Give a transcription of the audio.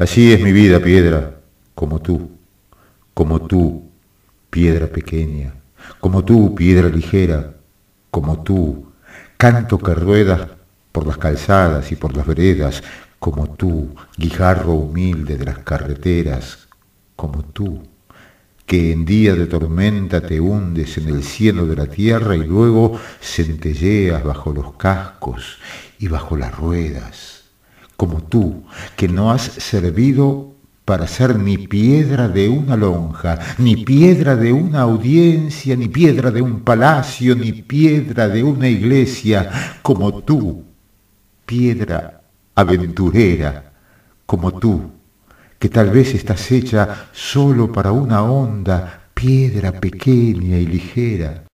Así es mi vida, piedra, como tú, como tú, piedra pequeña, como tú, piedra ligera, como tú, canto que ruedas por las calzadas y por las veredas, como tú, guijarro humilde de las carreteras, como tú, que en día de tormenta te hundes en el cielo de la tierra y luego centelleas bajo los cascos y bajo las ruedas como tú, que no has servido para ser ni piedra de una lonja, ni piedra de una audiencia, ni piedra de un palacio, ni piedra de una iglesia, como tú, piedra aventurera, como tú, que tal vez estás hecha solo para una onda, piedra pequeña y ligera,